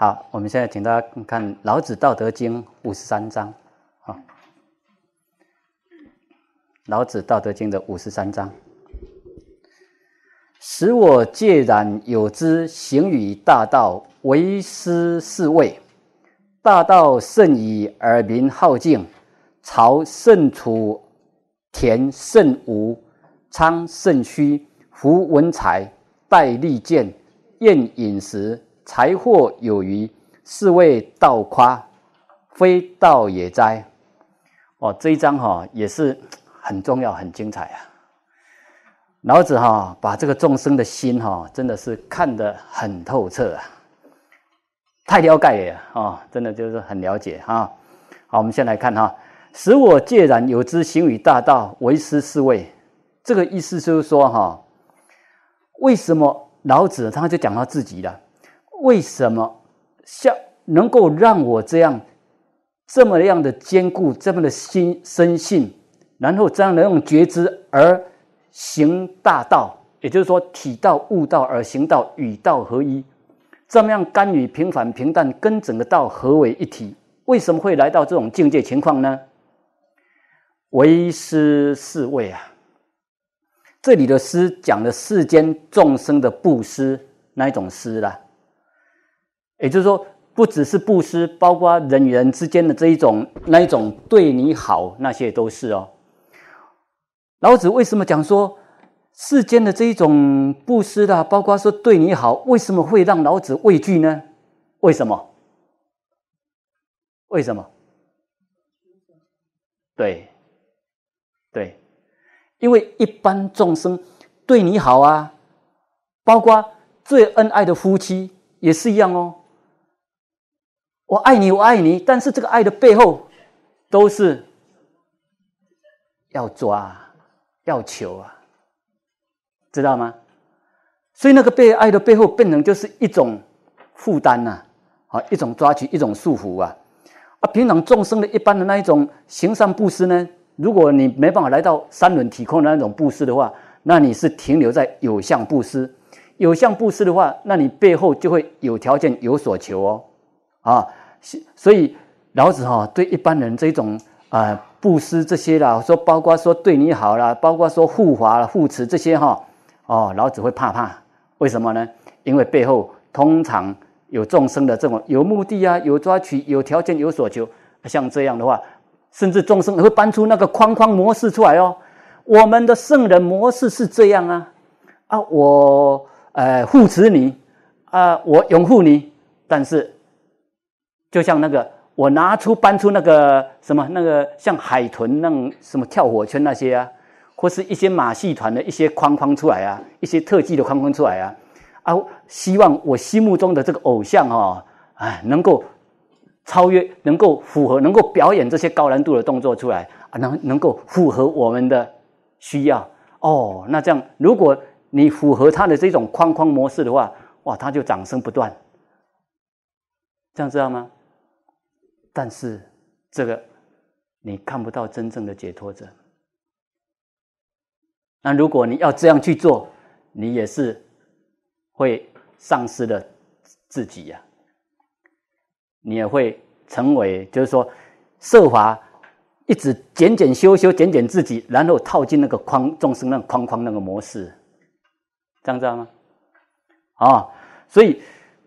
好，我们现在请大家看《老子道德经》五十三章。好，《老子道德经》的五十三章：使我介然有之，行于大道，为师是谓。大道甚矣，而民好径。朝甚楚，田甚芜，仓甚虚，夫文采，带利剑，厌饮食。财货有余，是谓道夸，非道也哉！哦，这一章哈也是很重要、很精彩啊。老子哈把这个众生的心哈真的是看得很透彻啊，太了解了啊！真的就是很了解啊。好，我们先来看哈，使我介然有之，行于大道，为师是谓。这个意思就是说哈，为什么老子他就讲他自己了？为什么像能够让我这样这么样的坚固，这么的心深信，然后这样的用觉知而行大道，也就是说体道、悟道而行道，与道合一，这么样甘于平凡平淡，跟整个道合为一体，为什么会来到这种境界情况呢？为师是为啊，这里的师讲的世间众生的布施那一种师了。也就是说，不只是布施，包括人与人之间的这一种那一种对你好，那些都是哦。老子为什么讲说世间的这一种布施啊，包括说对你好，为什么会让老子畏惧呢？为什么？为什么？对，对，因为一般众生对你好啊，包括最恩爱的夫妻也是一样哦。我爱你，我爱你，但是这个爱的背后都是要抓、要求啊，知道吗？所以那个被爱的背后，变成就是一种负担呐，啊，一种抓取，一种束缚啊。啊，平常众生的一般的那一种行善布施呢，如果你没办法来到三轮体空的那种布施的话，那你是停留在有相布施。有相布施的话，那你背后就会有条件有所求哦，啊。所以老子哈对一般人这种啊布施这些啦，说包括说对你好了，包括说护法护持这些哈哦，老子会怕怕，为什么呢？因为背后通常有众生的这种有目的啊，有抓取，有条件有所求，像这样的话，甚至众生会搬出那个框框模式出来哦。我们的圣人模式是这样啊啊，我呃护持你啊，我拥护你，但是。就像那个，我拿出搬出那个什么那个像海豚那什么跳火圈那些啊，或是一些马戏团的一些框框出来啊，一些特技的框框出来啊，啊，希望我心目中的这个偶像啊，哎，能够超越，能够符合，能够表演这些高难度的动作出来啊，能能够符合我们的需要哦。那这样，如果你符合他的这种框框模式的话，哇，他就掌声不断，这样知道吗？但是，这个你看不到真正的解脱者。那如果你要这样去做，你也是会丧失了自己呀。你也会成为，就是说，设法一直减减修修减减自己，然后套进那个框，众生那框框那个模式，这样知道吗？啊，所以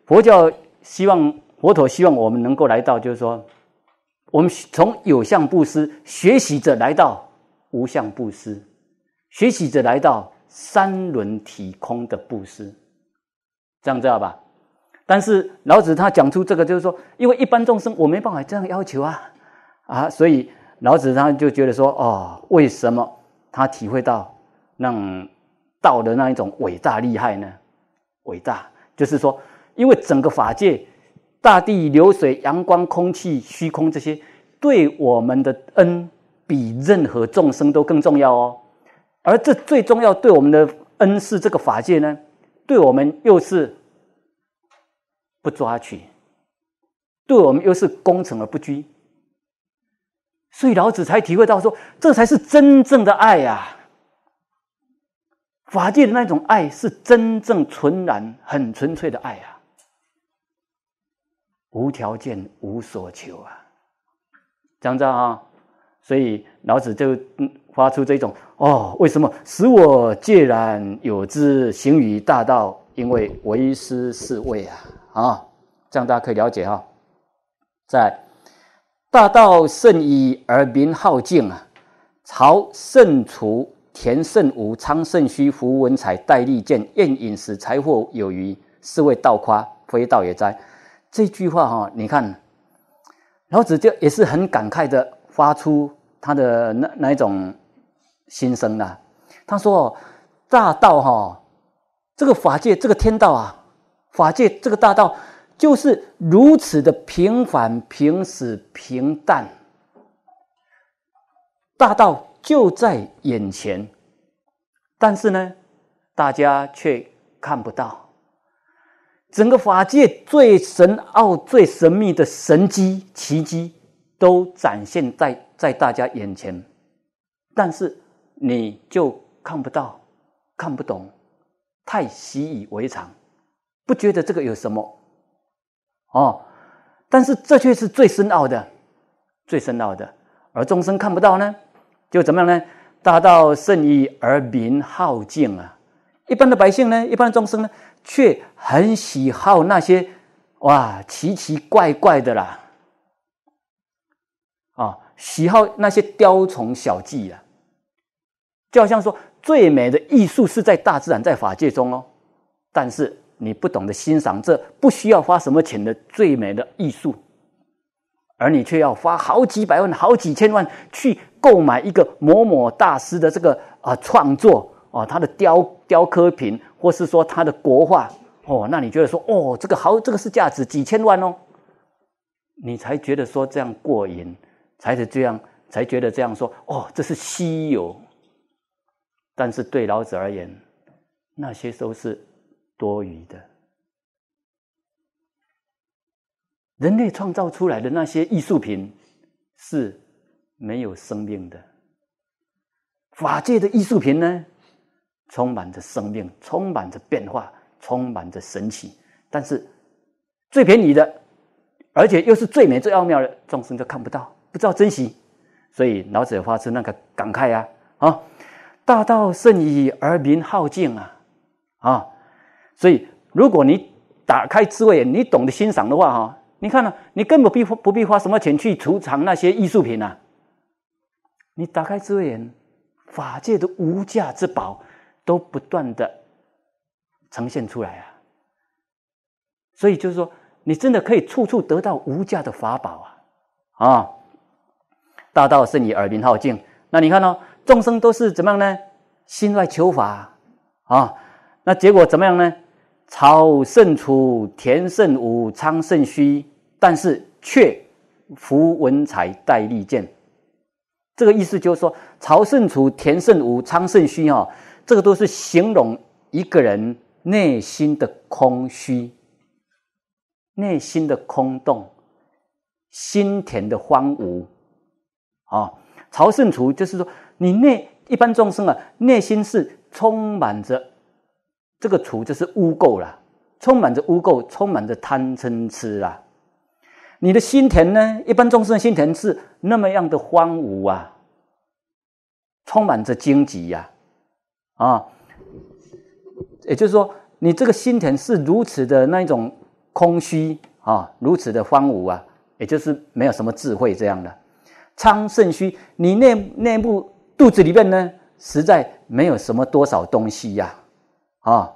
佛教希望。佛陀希望我们能够来到，就是说，我们从有相布施学习着来到无相布施，学习着来到三轮体空的布施，这样知道吧？但是老子他讲出这个，就是说，因为一般众生我没办法这样要求啊啊，所以老子他就觉得说，哦，为什么他体会到那道的那一种伟大厉害呢？伟大，就是说，因为整个法界。大地、流水、阳光、空气、虚空，这些对我们的恩比任何众生都更重要哦。而这最重要对我们的恩是这个法界呢，对我们又是不抓取，对我们又是功成而不居，所以老子才体会到说，这才是真正的爱呀。法界的那种爱是真正纯然、很纯粹的爱啊。无条件，无所求啊！这样子啊，所以老子就发出这种哦，为什么使我介然有之，行于大道，因为为师是为啊啊！这样大家可以了解哈。在大道甚矣，而民好径啊。朝甚除，田甚芜，仓甚虚，夫文采戴利剑，厌饮食，财货有余，是谓道夸，非道也哉。这句话哈，你看，老子就也是很感慨的，发出他的那那一种心声了。他说：“大道哈，这个法界，这个天道啊，法界这个大道，就是如此的平凡、平实、平淡。大道就在眼前，但是呢，大家却看不到。”整个法界最神奥、最神秘的神机、奇迹，都展现在在大家眼前，但是你就看不到、看不懂，太习以为常，不觉得这个有什么哦。但是这却是最深奥的、最深奥的，而众生看不到呢，就怎么样呢？大道甚夷而民好径啊！一般的百姓呢，一般的众生呢？却很喜好那些哇奇奇怪怪的啦，啊喜好那些雕虫小技啊，就好像说最美的艺术是在大自然在法界中哦，但是你不懂得欣赏这不需要花什么钱的最美的艺术，而你却要花好几百万好几千万去购买一个某某大师的这个啊创作。哦，他的雕雕刻品，或是说他的国画，哦，那你觉得说，哦，这个好，这个是价值几千万哦，你才觉得说这样过瘾，才是这样，才觉得这样说，哦，这是稀有。但是对老子而言，那些都是多余的。人类创造出来的那些艺术品是没有生命的，法界的艺术品呢？充满着生命，充满着变化，充满着神奇。但是最便宜的，而且又是最美、最奥妙的众生就看不到，不知道珍惜。所以老子发出那个感慨呀：啊，大道甚矣，而民好径啊！啊，所以如果你打开智慧眼，你懂得欣赏的话，哈，你看呢，你根本不必不必花什么钱去储藏那些艺术品呐？你打开智慧眼，法界的无价之宝。都不断的呈现出来啊，所以就是说，你真的可以处处得到无价的法宝啊！啊，大道甚你耳明耗尽。那你看呢？众生都是怎么样呢？心外求法啊，那结果怎么样呢？朝圣楚，田圣武，昌圣虚，但是却福文才戴利剑。这个意思就是说，朝圣楚，田圣武，昌圣虚啊。这个都是形容一个人内心的空虚、内心的空洞、心田的荒芜。啊，朝圣除就是说，你内一般众生啊，内心是充满着这个除就是污垢啦，充满着污垢，充满着贪嗔痴啊。你的心田呢，一般众生心田是那么样的荒芜啊，充满着荆棘呀。啊，也就是说，你这个心田是如此的那一种空虚啊，如此的荒芜啊，也就是没有什么智慧这样的。仓肾虚，你内内部肚子里面呢，实在没有什么多少东西呀，啊，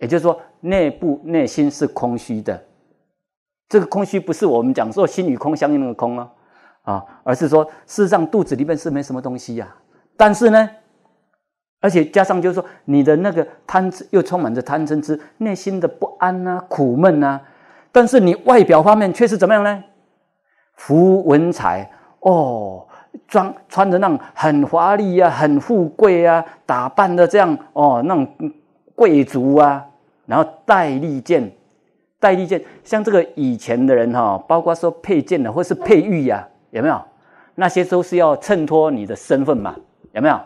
也就是说，内部内心是空虚的。这个空虚不是我们讲说心与空相应的空啊，啊，而是说事实上肚子里面是没什么东西呀，但是呢。而且加上就是说，你的那个贪嗔又充满着贪嗔痴，内心的不安啊、苦闷啊。但是你外表方面却是怎么样呢？服文采哦，装穿着那种很华丽呀、很富贵呀，打扮的这样哦，那种贵族啊。然后戴利剑，戴利剑，像这个以前的人哈，包括说佩剑的或是佩玉呀，有没有？那些都是要衬托你的身份嘛，有没有？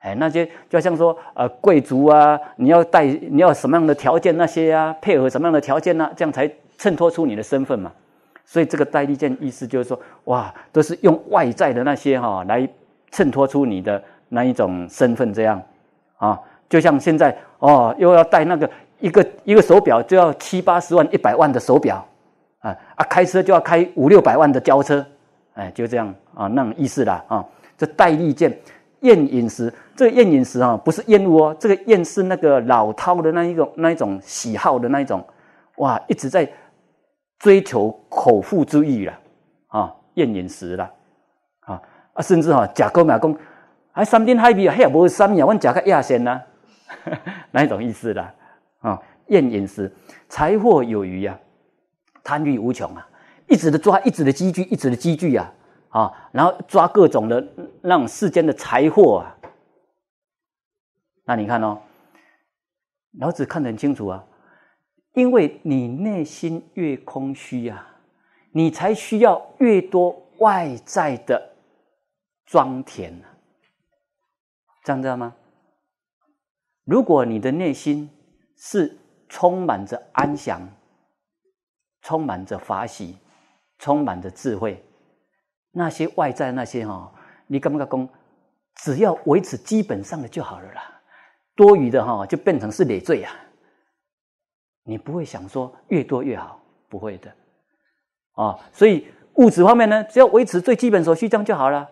哎，那些就像说，呃，贵族啊，你要戴，你要什么样的条件那些啊？配合什么样的条件呢？这样才衬托出你的身份嘛。所以这个戴利剑意思就是说，哇，都是用外在的那些哈来衬托出你的那一种身份这样，啊，就像现在哦，又要戴那个一个一个手表就要七八十万、一百万的手表，啊啊，开车就要开五六百万的轿车，哎，就这样啊，那种意思啦啊。这戴利剑验饮食。这厌饮食啊，不是厌恶哦。这个厌是那个老饕的那一种那一种喜好的那一种，哇，一直在追求口腹之欲了啊，厌饮食了啊啊，甚至哈，甲沟马公还三天海比，嘿也无三秒，我甲个亚仙呢，那一种意思啦啊，厌饮食，财货有余呀，贪欲无穷啊，一直的抓，一直的积聚，一直的积聚啊啊，然后抓各种的让世间的财货啊。那你看哦，老子看得很清楚啊，因为你内心越空虚呀，你才需要越多外在的装填样知道吗？如果你的内心是充满着安详，充满着法喜，充满着智慧，那些外在那些哈，你敢不敢功，只要维持基本上的就好了啦。多余的哈就变成是累赘啊！你不会想说越多越好，不会的啊！所以物质方面呢，只要维持最基本所需，这样就好了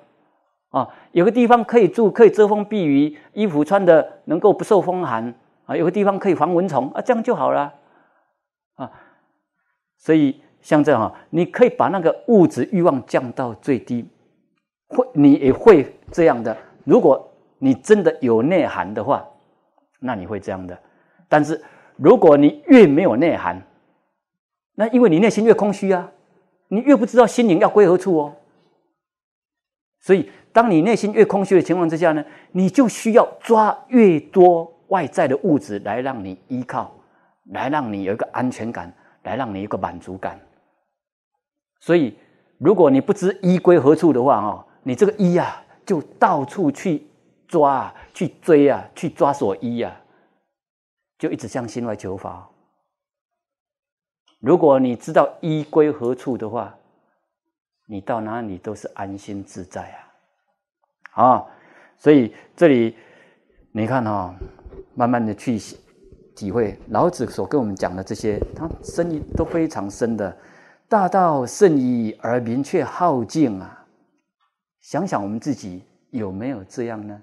啊！有个地方可以住，可以遮风避雨，衣服穿的能够不受风寒啊！有个地方可以防蚊虫啊，这样就好了啊！所以像这样啊，你可以把那个物质欲望降到最低，会你也会这样的。如果你真的有内涵的话。那你会这样的，但是如果你越没有内涵，那因为你内心越空虚啊，你越不知道心灵要归何处哦。所以，当你内心越空虚的情况之下呢，你就需要抓越多外在的物质来让你依靠，来让你有一个安全感，来让你有个满足感。所以，如果你不知依归何处的话哦，你这个依呀，就到处去。抓去追啊，去抓所依呀，就一直向心外求法。如果你知道依归何处的话，你到哪里都是安心自在啊！啊，所以这里你看啊，慢慢的去体会老子所跟我们讲的这些，他深意都非常深的。大道甚夷而明却耗尽啊！想想我们自己有没有这样呢？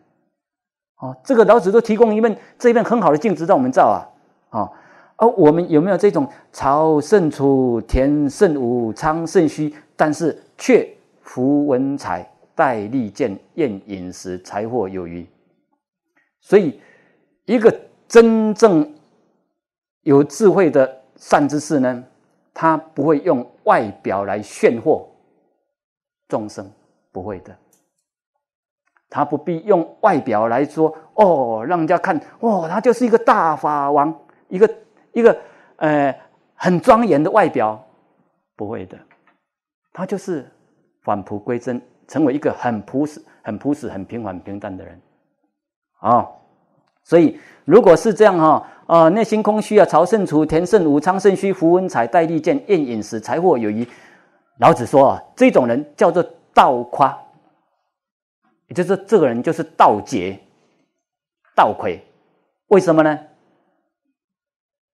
哦，这个老子都提供一面这一面很好的镜子让我们照啊，哦，而我们有没有这种朝圣楚田圣武，昌圣虚，但是却服文采，戴利剑，厌饮食，财货有余？所以，一个真正有智慧的善知识呢，他不会用外表来炫惑众生，不会的。他不必用外表来说哦，让人家看哦，他就是一个大法王，一个一个呃很庄严的外表，不会的，他就是返璞归真，成为一个很朴实、很朴实、很平凡、平淡的人啊。所以，如果是这样哈啊，内心空虚啊，朝圣楚田胜武昌胜虚，胡文彩戴利剑宴饮食财货有余。老子说，啊，这种人叫做道夸。就是这个人就是盗劫、盗魁，为什么呢？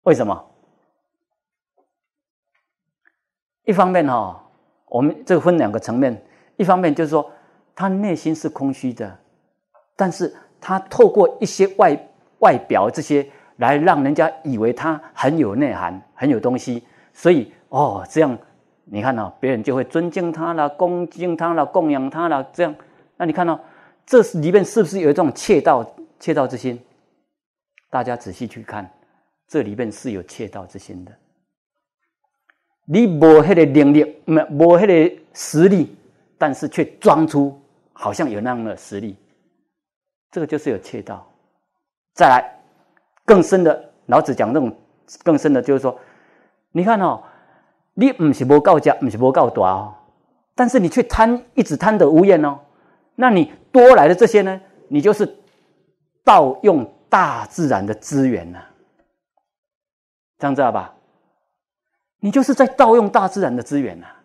为什么？一方面哈，我们这分两个层面。一方面就是说，他内心是空虚的，但是他透过一些外外表这些来让人家以为他很有内涵、很有东西，所以哦，这样你看呢，别人就会尊敬他了、恭敬他了、供养他了，这样。那你看到，这里面是不是有一种窃盗窃盗之心？大家仔细去看，这里面是有窃盗之心的。你无那个能力，没无那个实力，但是却装出好像有那样的实力，这个就是有窃盗。再来更深的，老子讲这种更深的，就是说，你看哦，你不是无高价，不是无高大哦，但是你却贪，一直贪得无厌哦。那你多来的这些呢？你就是盗用大自然的资源啊，这样知道吧？你就是在盗用大自然的资源啊。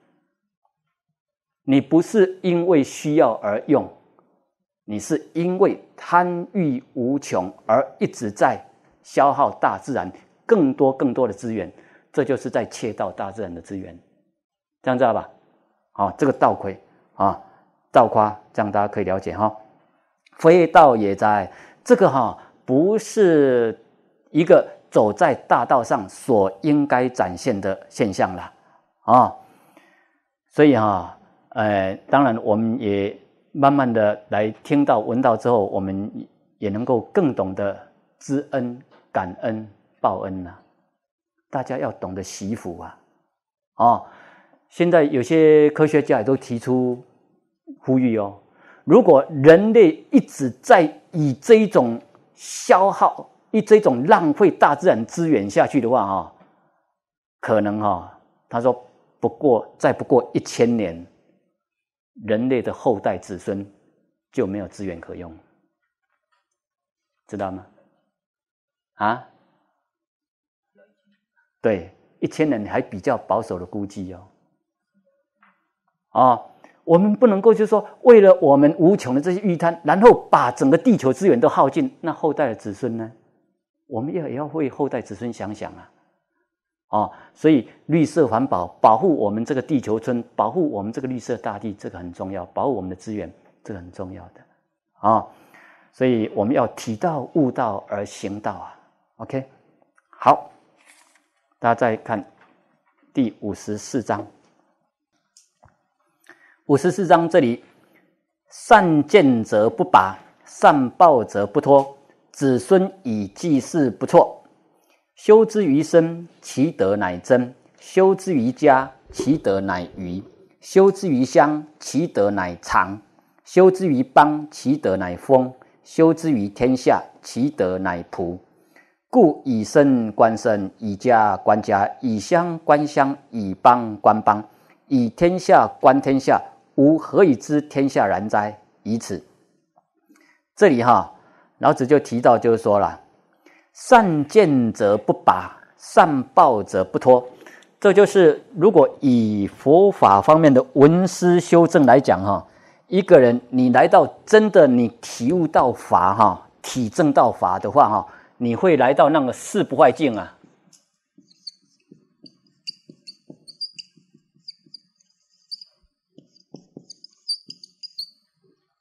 你不是因为需要而用，你是因为贪欲无穷而一直在消耗大自然更多更多的资源，这就是在切盗大自然的资源，这样知道吧？好，这个倒亏啊。道夸这样，大家可以了解哈。佛道也在这个哈，不是一个走在大道上所应该展现的现象了啊。所以哈，呃，当然我们也慢慢的来听到闻到之后，我们也能够更懂得知恩、感恩、报恩呐，大家要懂得惜福啊！啊，现在有些科学家也都提出。呼吁哦！如果人类一直在以这种消耗、以这种浪费大自然资源下去的话，哈，可能哈，他说不过再不过一千年，人类的后代子孙就没有资源可用，知道吗？啊？对，一千年还比较保守的估计哦，啊。我们不能够就说为了我们无穷的这些欲贪，然后把整个地球资源都耗尽，那后代的子孙呢？我们要也要为后代子孙想想啊！啊，所以绿色环保，保护我们这个地球村，保护我们这个绿色大地，这个很重要。保护我们的资源，这个很重要的啊！所以我们要体道、悟道而行道啊！OK，好，大家再看第五十四章。五十四章，这里善建则不拔，善报则不脱。子孙以祭祀不辍。修之于身，其德乃真；修之于家，其德乃余；修之于乡，其德乃长；修之于邦，其德乃丰；修之于天下，其德乃普。故以身观身，以家观家，以乡观乡，以邦观邦，以天下观天下。吾何以知天下然哉？以此。这里哈，老子就提到，就是说了：善见者不拔，善报者不脱。这就是如果以佛法方面的文思修正来讲哈，一个人你来到真的你体悟到法哈，体证到法的话哈，你会来到那个四不坏境啊。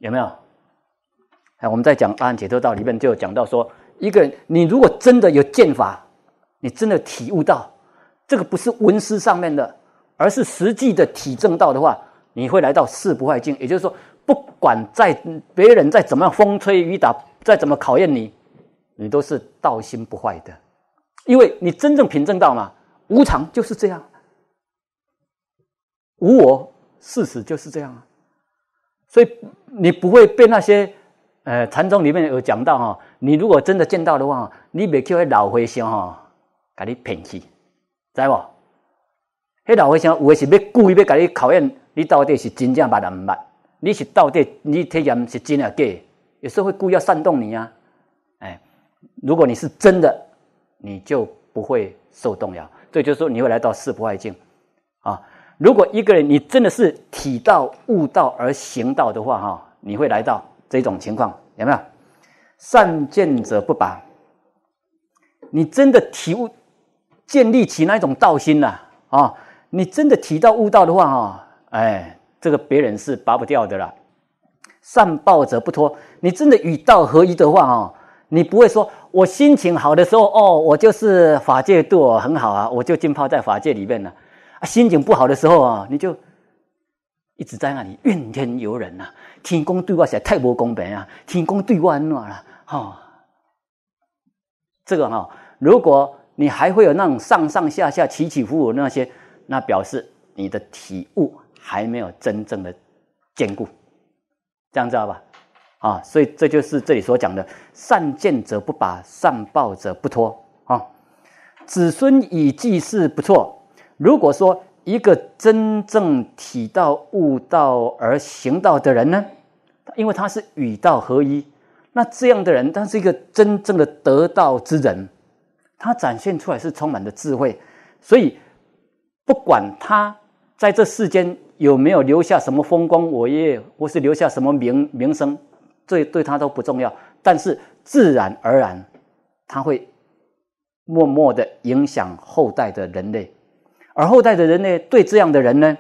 有没有？哎，我们在讲阿含解脱道里面就讲到说，一个人你如果真的有剑法，你真的体悟到这个不是文思上面的，而是实际的体证到的话，你会来到四不坏境。也就是说，不管在别人再怎么样风吹雨打，再怎么考验你，你都是道心不坏的，因为你真正凭证到嘛，无常就是这样，无我事实就是这样啊。所以你不会被那些，呃，禅宗里面有讲到哈，你如果真的见到的话，你别去那老和尚哈，给你骗去，知不？那老和尚有的是要故意要给你考验，你到底是真正捌人不捌？你是到底你体验是真啊假？有时候会故意要煽动你啊！哎，如果你是真的，你就不会受动摇。这就是说你会来到四不坏境，啊。如果一个人你真的是体道悟道而行道的话，哈，你会来到这种情况，有没有？善见者不拔，你真的体悟建立起那一种道心了啊！你真的体道悟道的话，哈，哎，这个别人是拔不掉的啦。善报者不脱，你真的与道合一的话，哈，你不会说我心情好的时候，哦，我就是法界度我很好啊，我就浸泡在法界里面了。心情不好的时候啊，你就一直在那里怨天尤人呐，天公对我实在太不公平啊，天公对我怎暖了？哈，这个哈，如果你还会有那种上上下下、起起伏伏那些，那表示你的体悟还没有真正的坚固，这样知道吧？啊，所以这就是这里所讲的善见者不拔，善报者不脱啊。子孙以祭祀不错。如果说一个真正体道、悟道而行道的人呢，因为他是与道合一，那这样的人，他是一个真正的得道之人，他展现出来是充满的智慧，所以不管他在这世间有没有留下什么风光我业，或是留下什么名名声，这对他都不重要。但是自然而然，他会默默的影响后代的人类。而后代的人呢，对这样的人呢，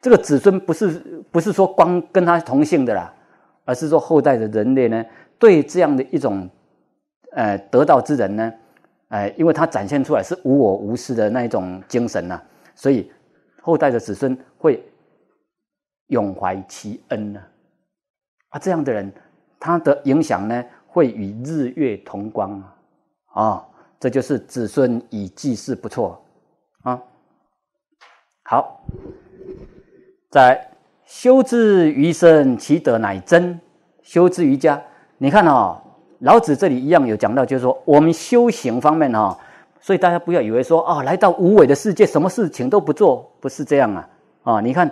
这个子孙不是不是说光跟他同姓的啦，而是说后代的人类呢，对这样的一种，呃，得道之人呢，哎，因为他展现出来是无我无私的那一种精神啊，所以后代的子孙会永怀其恩呢。啊，这样的人他的影响呢，会与日月同光啊，啊、这就是子孙以祭祀不错啊。好，在修之于身，其德乃真；修之于家，你看哦，老子这里一样有讲到，就是说我们修行方面哈，所以大家不要以为说啊，来到无为的世界，什么事情都不做，不是这样啊啊！你看，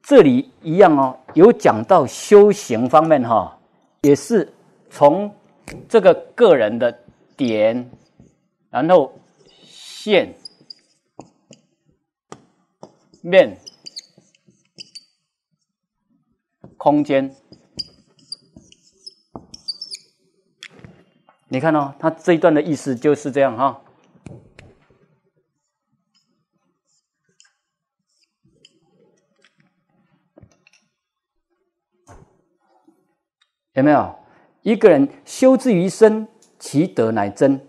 这里一样哦，有讲到修行方面哈，也是从这个个人的点，然后线。面空间，你看哦，他这一段的意思就是这样哈。有没有一个人修之于身，其德乃真？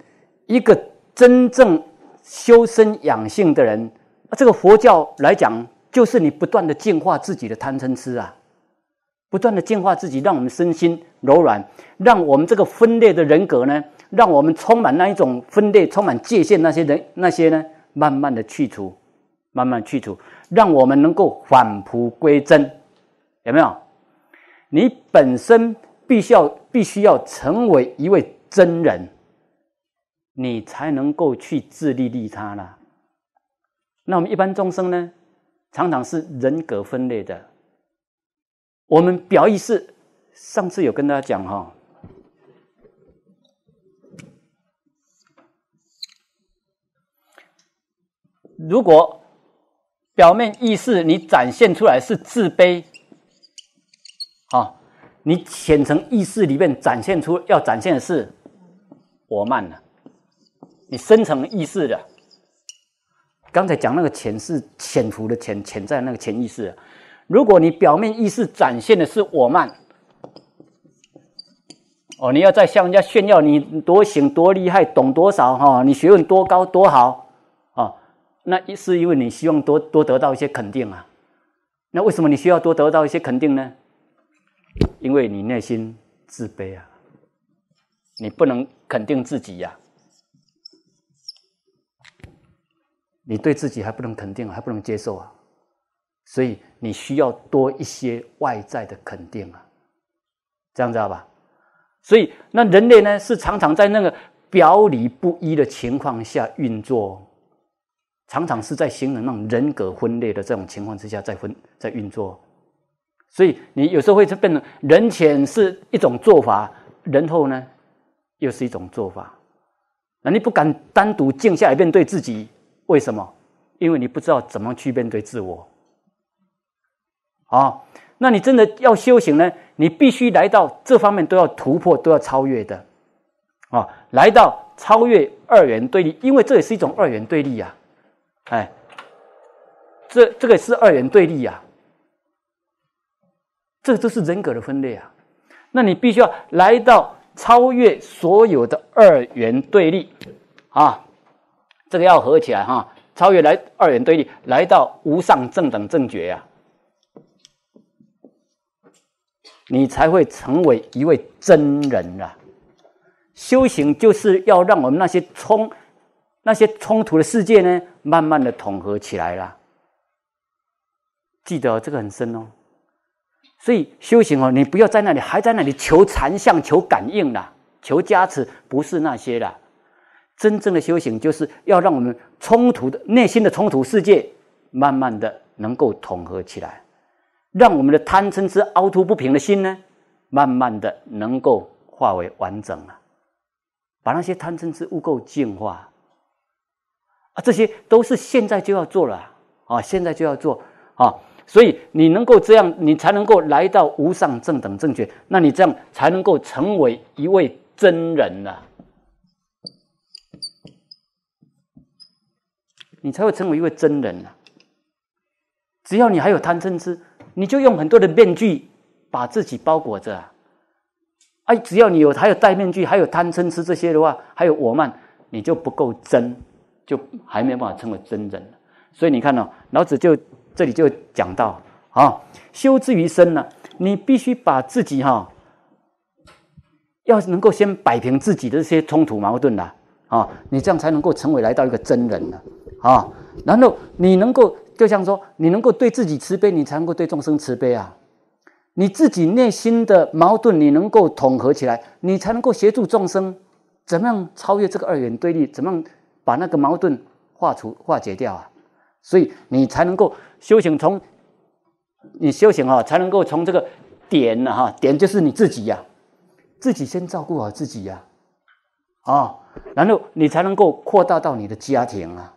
一个真正修身养性的人。这个佛教来讲，就是你不断的净化自己的贪嗔痴啊，不断的净化自己，让我们身心柔软，让我们这个分裂的人格呢，让我们充满那一种分裂、充满界限那些人那些呢，慢慢的去除，慢慢去除，让我们能够返璞归真，有没有？你本身必须要必须要成为一位真人，你才能够去自利利他了。那我们一般众生呢，常常是人格分裂的。我们表意识，上次有跟大家讲哈，如果表面意识你展现出来是自卑，啊，你浅层意识里面展现出要展现的是我慢了，你深层意识的。刚才讲那个潜是潜伏的潜，潜在那个潜意识。如果你表面意识展现的是我慢，哦，你要在向人家炫耀你多行多厉害，懂多少哈，你学问多高多好啊，那是因为你希望多多得到一些肯定啊。那为什么你需要多得到一些肯定呢？因为你内心自卑啊，你不能肯定自己呀。你对自己还不能肯定，还不能接受啊，所以你需要多一些外在的肯定啊，这样知道吧？所以那人类呢，是常常在那个表里不一的情况下运作，常常是在形成那种人格分裂的这种情况之下，在分在运作，所以你有时候会变成人前是一种做法，人后呢又是一种做法，那你不敢单独静下来面对自己？为什么？因为你不知道怎么去面对自我。啊，那你真的要修行呢？你必须来到这方面都要突破，都要超越的。啊，来到超越二元对立，因为这也是一种二元对立啊。哎，这这个是二元对立啊，这个都是人格的分类啊。那你必须要来到超越所有的二元对立啊。这个要合起来哈，超越来二元对立，来到无上正等正觉呀，你才会成为一位真人呐，修行就是要让我们那些冲那些冲突的世界呢，慢慢的统合起来了。记得这个很深哦。所以修行哦，你不要在那里还在那里求禅相、求感应啦、求加持，不是那些啦。真正的修行就是要让我们冲突的内心的冲突世界，慢慢的能够统合起来，让我们的贪嗔痴凹凸不平的心呢，慢慢的能够化为完整啊，把那些贪嗔痴污垢净化啊，这些都是现在就要做了啊，现在就要做啊，所以你能够这样，你才能够来到无上正等正觉，那你这样才能够成为一位真人了。你才会成为一位真人啊！只要你还有贪嗔痴，你就用很多的面具把自己包裹着。哎，只要你有还有戴面具，还有贪嗔痴这些的话，还有我慢，你就不够真，就还没办法成为真人。所以你看呢，老子就这里就讲到啊，修之于身呢，你必须把自己哈，要能够先摆平自己的这些冲突矛盾啦、啊，你这样才能够成为来到一个真人了。啊，然后你能够就像说，你能够对自己慈悲，你才能够对众生慈悲啊。你自己内心的矛盾，你能够统合起来，你才能够协助众生，怎么样超越这个二元对立？怎么样把那个矛盾化除、化解掉啊？所以你才能够修行，从你修行啊，才能够从这个点啊，点就是你自己呀，自己先照顾好自己呀，啊，然后你才能够扩大到你的家庭啊。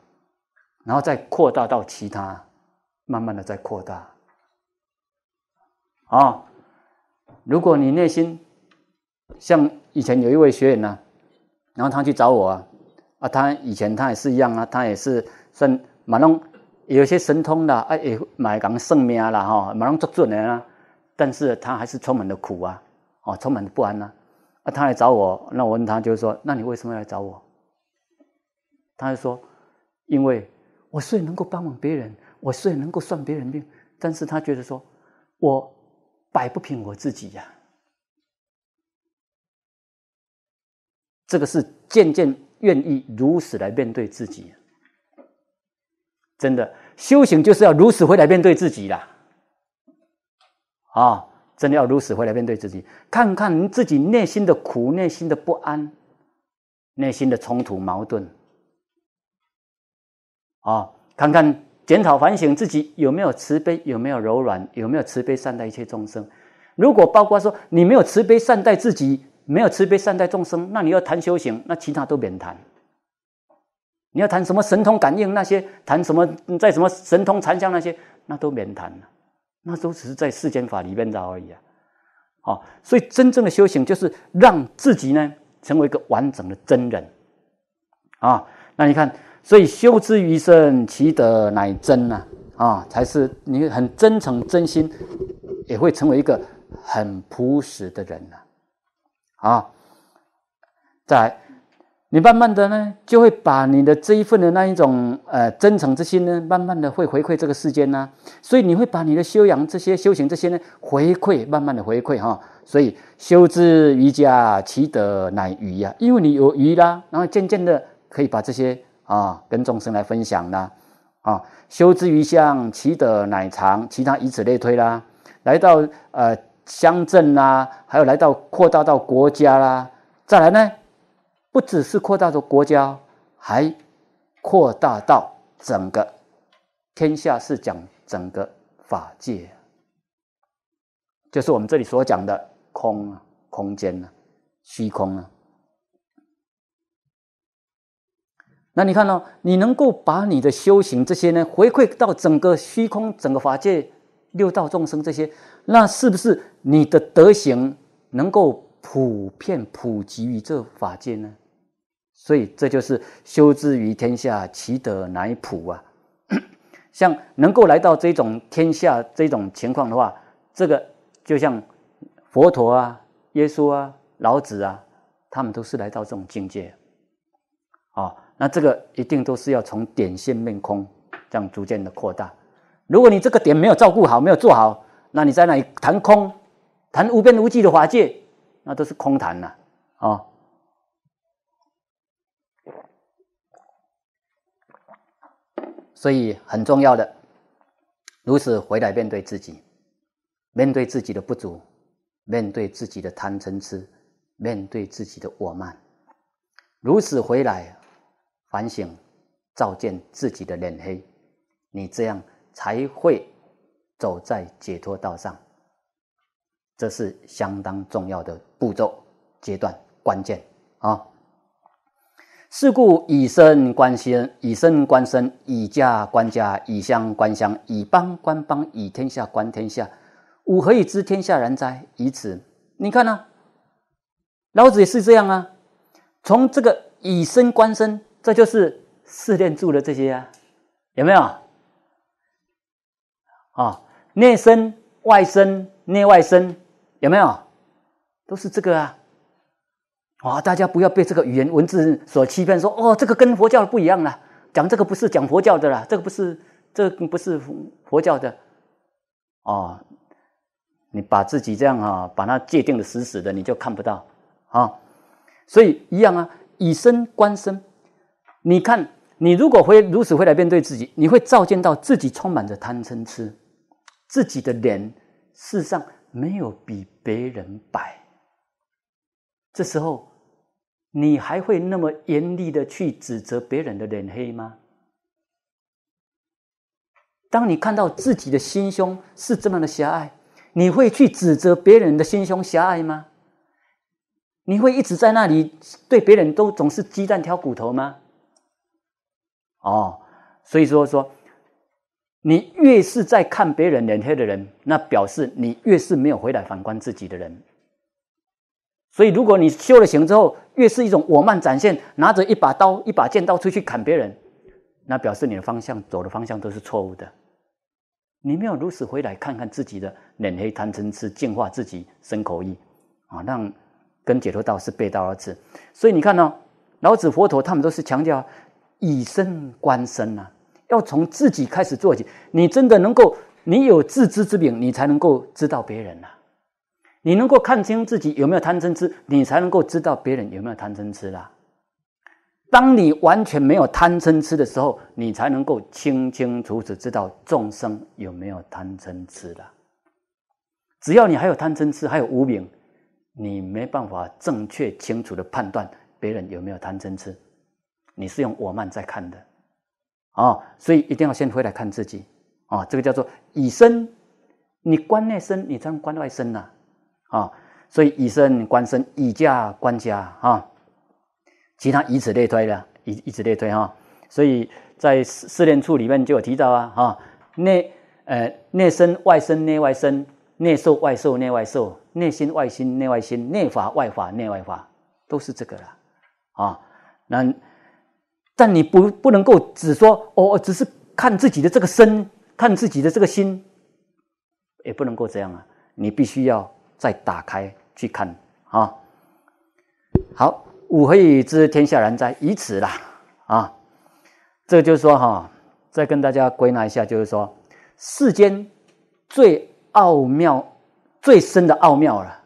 然后再扩大到其他，慢慢的再扩大，啊！如果你内心像以前有一位学员啊，然后他去找我啊，啊，他以前他也是一样啊，他也是算马上有些神通的啊，也买讲圣命了哈，马上做主人啊，但是他还是充满了苦啊，哦，充满了不安呐，啊，他来找我，那我问他就是说，那你为什么要来找我？他就说，因为。我虽然能够帮忙别人，我虽然能够算别人命，但是他觉得说，我摆不平我自己呀。这个是渐渐愿意如此来面对自己，真的修行就是要如此回来面对自己啦。啊，真的要如此回来面对自己，看看你自己内心的苦、内心的不安、内心的冲突矛盾。啊，看看检讨反省自己有没有慈悲，有没有柔软，有没有慈悲善待一切众生。如果包括说你没有慈悲善待自己，没有慈悲善待众生，那你要谈修行，那其他都免谈。你要谈什么神通感应那些，谈什么在什么神通禅相那些，那都免谈了。那都只是在世间法里面的而已啊。好，所以真正的修行就是让自己呢成为一个完整的真人。啊，那你看。所以修之于身，其德乃真呐，啊，才是你很真诚、真心，也会成为一个很朴实的人呐，啊，在你慢慢的呢，就会把你的这一份的那一种呃真诚之心呢，慢慢的会回馈这个世间呐。所以你会把你的修养、这些修行这些呢，回馈，慢慢的回馈哈。所以修之于家，其德乃余呀，因为你有余啦，然后渐渐的可以把这些。啊，跟众生来分享啦，啊，修之于相，其德乃长，其他以此类推啦。来到呃乡镇啦，还有来到扩大到国家啦，再来呢，不只是扩大到国家，还扩大到整个天下，是讲整个法界，就是我们这里所讲的空啊，空间啊，虚空啊。那你看到，你能够把你的修行这些呢回馈到整个虚空、整个法界、六道众生这些，那是不是你的德行能够普遍普及于这法界呢？所以这就是修之于天下，其德乃普啊。像能够来到这种天下这种情况的话，这个就像佛陀啊、耶稣啊、老子啊，他们都是来到这种境界啊。那这个一定都是要从点线面空这样逐渐的扩大。如果你这个点没有照顾好，没有做好，那你在那里谈空，谈无边无际的法界，那都是空谈呐！啊，所以很重要的，如此回来面对自己，面对自己的不足，面对自己的贪嗔痴，面对自己的我慢，如此回来。反省，照见自己的脸黑，你这样才会走在解脱道上，这是相当重要的步骤、阶段、关键啊！是故以身观身，以身观身，以家观家，以乡观乡，以邦观邦，以天下观天下。吾何以知天下然哉？以此。你看呢？老子也是这样啊，从这个以身观身。这就是试炼住的这些啊，有没有啊？内身、外身、内外身，有没有？都是这个啊！啊，大家不要被这个语言文字所欺骗，说哦，这个跟佛教不一样了，讲这个不是讲佛教的啦，这个不是，这个不是佛教的。哦，你把自己这样啊，把它界定的死死的，你就看不到啊。所以一样啊，以身观身。你看，你如果会如此回来面对自己，你会照见到自己充满着贪嗔痴，自己的脸世上没有比别人白。这时候，你还会那么严厉的去指责别人的脸黑吗？当你看到自己的心胸是这么的狭隘，你会去指责别人的心胸狭隘吗？你会一直在那里对别人都总是鸡蛋挑骨头吗？哦，所以说说，你越是在看别人脸黑的人，那表示你越是没有回来反观自己的人。所以，如果你修了行之后，越是一种我慢展现，拿着一把刀、一把剑刀出去砍别人，那表示你的方向走的方向都是错误的。你没有如此回来看看自己的脸黑、贪嗔痴，净化自己身口意，啊，让跟解脱道是背道而驰。所以你看呢，老子、佛陀他们都是强调。以身观身呐，要从自己开始做起。你真的能够，你有自知之明，你才能够知道别人呐。你能够看清自己有没有贪嗔痴，你才能够知道别人有没有贪嗔痴啦。当你完全没有贪嗔痴的时候，你才能够清清楚楚知道众生有没有贪嗔痴的。只要你还有贪嗔痴，还有无明，你没办法正确清楚的判断别人有没有贪嗔痴。你是用我慢在看的，啊，所以一定要先回来看自己，啊，这个叫做以身，你观内身，你才样观外身呐、啊，所以以身观身，以家观家啊，其他以此类推的，以以此类推哈。所以在四四念处里面就有提到啊，哈，内呃内身外身内外身，内受外受内外受，内心外心内外心，内法外法内外法，都是这个了，啊，那。但你不不能够只说哦，只是看自己的这个身，看自己的这个心，也不能够这样啊！你必须要再打开去看啊。好，吾何以知天下然哉？以此啦啊！这就是说哈，再跟大家归纳一下，就是说世间最奥妙、最深的奥妙了，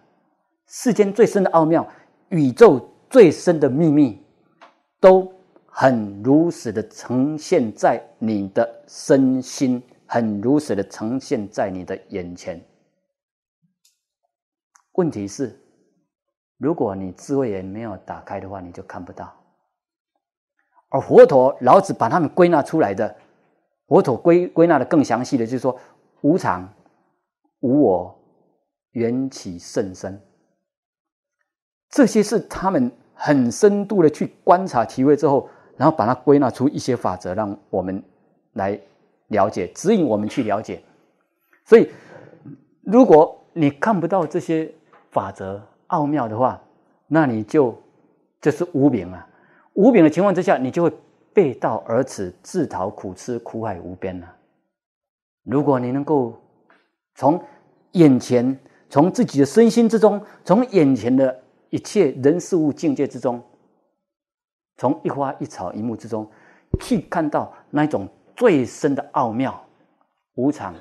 世间最深的奥妙，宇宙最深的秘密都。很如实的呈现在你的身心，很如实的呈现在你的眼前。问题是，如果你智慧眼没有打开的话，你就看不到。而佛陀、老子把他们归纳出来的，佛陀归归纳的更详细的，就是说无常、无我、缘起甚深，这些是他们很深度的去观察体会之后。然后把它归纳出一些法则，让我们来了解，指引我们去了解。所以，如果你看不到这些法则奥妙的话，那你就这是无明啊！无明的情况之下，你就会背道而驰，自讨苦吃，苦海无边了。如果你能够从眼前、从自己的身心之中、从眼前的一切人事物境界之中，从一花一草一木之中去看到那种最深的奥妙，无常、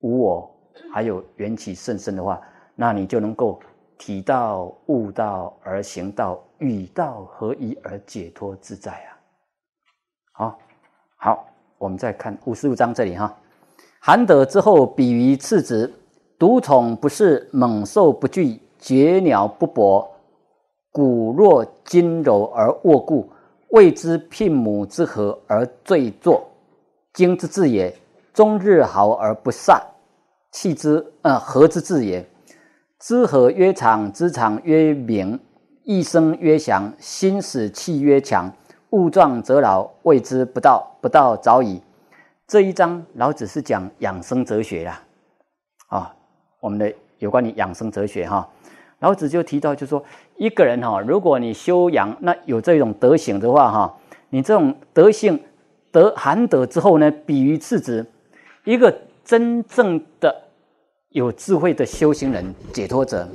无我，还有缘起甚深的话，那你就能够体道、悟道而行道，与道合一而解脱自在啊！好，好，我们再看五十五章这里哈，含德之后，比于次子，独宠不是猛兽不惧，绝鸟不搏。骨若筋柔而卧固，谓之聘母之合而坠坐。精之至也，终日毫而不散，气之呃，和之至也。知和曰长，知长曰明，一生曰祥，心使气曰强。物壮则老，谓之不道，不道早已。这一章，老子是讲养生哲学呀，啊，我们的有关于养生哲学哈。老子就提到，就说一个人哈，如果你修养那有这种德行的话哈，你这种德性、德含德之后呢，比喻次子，一个真正的有智慧的修行人、解脱者，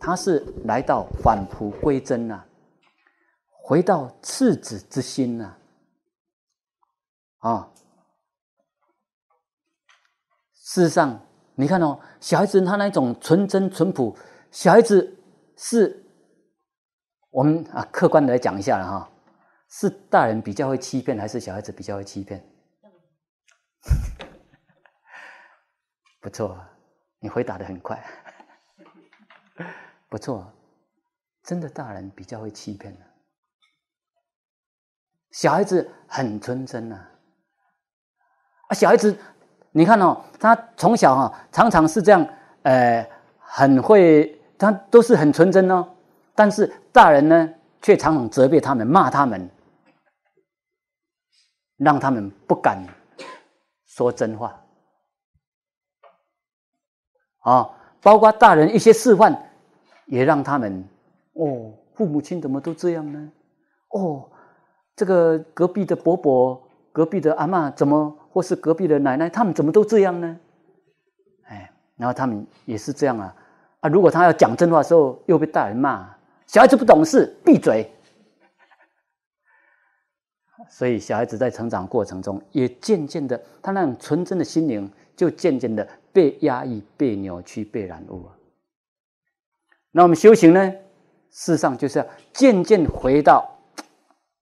他是来到返璞归真呐，回到次子之心呐，啊，事实上，你看哦，小孩子他那种纯真、淳朴。小孩子是，我们啊，客观的来讲一下了哈，是大人比较会欺骗，还是小孩子比较会欺骗？不错，你回答的很快，不错，真的大人比较会欺骗呢，小孩子很纯真呐，啊，小孩子，你看哦，他从小哈，常常是这样，呃，很会。他都是很纯真哦，但是大人呢，却常常责备他们、骂他们，让他们不敢说真话。啊，包括大人一些示范，也让他们哦，父母亲怎么都这样呢？哦，这个隔壁的伯伯、隔壁的阿妈，怎么或是隔壁的奶奶，他们怎么都这样呢？哎，然后他们也是这样啊。啊！如果他要讲真话的时候，又被大人骂，小孩子不懂事，闭嘴。所以小孩子在成长过程中，也渐渐的，他那种纯真的心灵，就渐渐的被压抑、被扭曲、被染污那我们修行呢，事实上就是要渐渐回到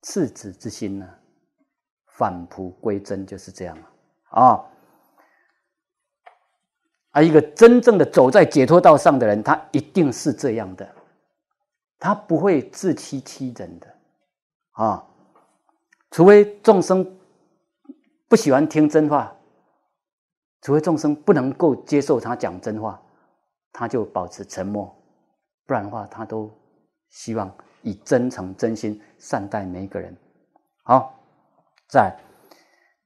赤子之心呢，返璞归真，就是这样啊！啊！而一个真正的走在解脱道上的人，他一定是这样的，他不会自欺欺人的啊。除非众生不喜欢听真话，除非众生不能够接受他讲真话，他就保持沉默。不然的话，他都希望以真诚、真心善待每一个人。好，在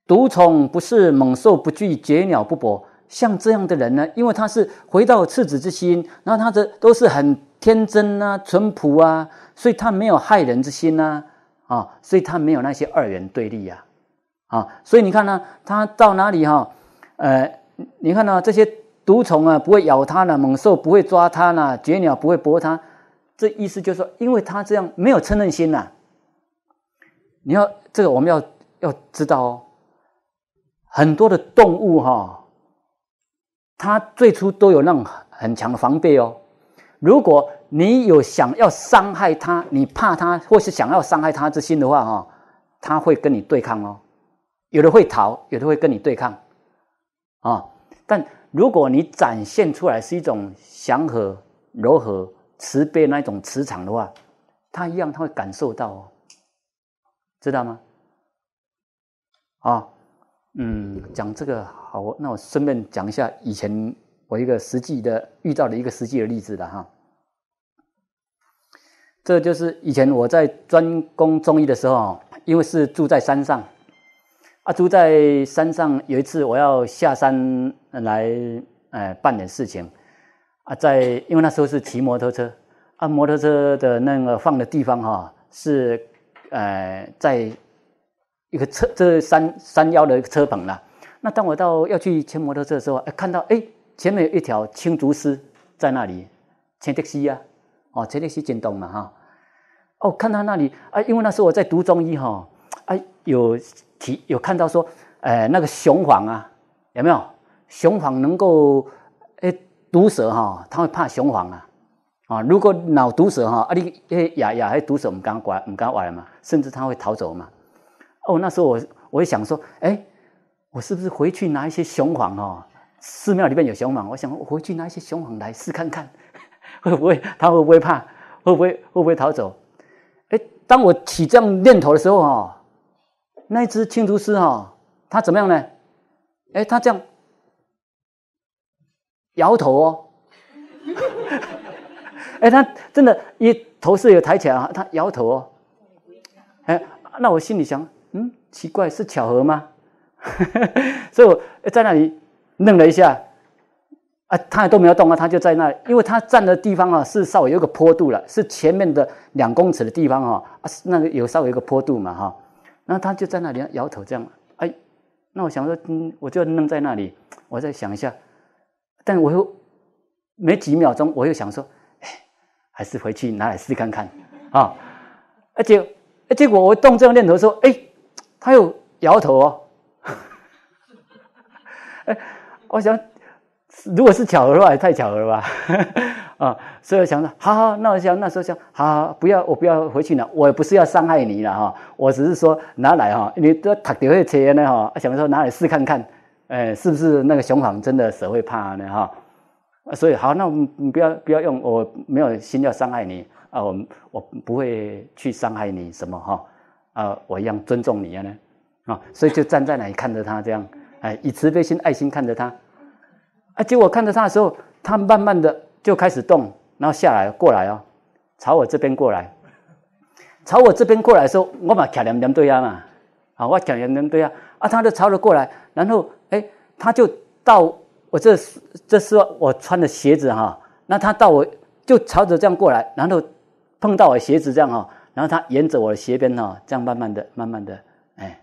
毒虫不是猛兽，不惧；绝鸟不搏。像这样的人呢，因为他是回到赤子之心，然后他的都是很天真啊、淳朴啊，所以他没有害人之心呐，啊，所以他没有那些二元对立呀，啊，所以你看呢，他到哪里哈，呃，你看呢，这些毒虫啊不会咬他呢，猛兽不会抓他呢，绝鸟不会搏他，这意思就是说，因为他这样没有嗔恨心呐，你要这个我们要要知道哦，很多的动物哈。他最初都有那种很强的防备哦。如果你有想要伤害他，你怕他，或是想要伤害他之心的话，哈，他会跟你对抗哦。有的会逃，有的会跟你对抗，啊。但如果你展现出来是一种祥和、柔和、慈悲那一种磁场的话，他一样他会感受到，哦，知道吗？啊。嗯，讲这个好，那我顺便讲一下以前我一个实际的遇到的一个实际的例子的哈。这就是以前我在专攻中医的时候，因为是住在山上，啊住在山上，有一次我要下山来，呃，办点事情，啊在因为那时候是骑摩托车，啊摩托车的那个放的地方哈是，呃在。一个车，这山山腰的一个车棚了。那当我到要去骑摩托车的时候，哎，看到哎，前面有一条青竹丝在那里，千得西啊，哦，前得西京东嘛哈。哦，看到那里啊，因为那时候我在读中医哈，啊，有提有看到说，哎，那个雄黄啊，有没有雄黄能够诶，毒蛇哈，它会怕雄黄啊，啊，如果脑毒蛇哈，啊，你咬咬还毒蛇唔敢刮唔敢挖嘛，甚至它会逃走嘛。哦，那时候我我也想说，哎，我是不是回去拿一些雄黄哦？寺庙里面有雄黄，我想我回去拿一些雄黄来试看看，会不会他会不会怕，会不会会不会逃走？哎，当我起这样念头的时候啊，那只青竹丝啊，它怎么样呢？哎，它这样摇头哦，哎，它真的，一头是有抬起来啊，它摇头哦，哎，那我心里想。奇怪，是巧合吗？所以我在那里愣了一下，啊，他也都没有动啊，他就在那，因为他站的地方啊是稍微有个坡度了，是前面的两公尺的地方啊，啊，那个有稍微有个坡度嘛哈，然后他就在那里摇头这样哎，那我想说，嗯，我就愣在那里，我再想一下，但我又没几秒钟，我又想说，哎，还是回去拿来试看看啊，而且，而且我我动这个念头说，哎。还有摇头哦，哎，我想，如果是巧合的也太巧合了吧，啊，所以想到，好，好，那我想那时候想，好，好，不要，我不要回去了，我也不是要伤害你了哈，我只是说拿来哈，你这塔吊会拆呢哈，想说拿来试看看，哎，是不是那个熊黄真的蛇会怕呢哈，所以好，那我们不要不要用，我没有心要伤害你啊，我我不会去伤害你什么哈。啊，我一样尊重你呀呢，啊，所以就站在那里看着他，这样，哎，以慈悲心、爱心看着他，啊，结果看着他的时候，他慢慢的就开始动，然后下来过来哦，朝我这边过来，朝我这边过来的时候，我嘛讲两两对呀嘛，啊，我讲两两对呀，啊，他就朝着过来，然后，哎，他就到我这这是我穿的鞋子哈，那他到我就朝着这样过来，然后碰到我鞋子这样哈。然后他沿着我的斜边哈，这样慢慢的、慢慢的，哎，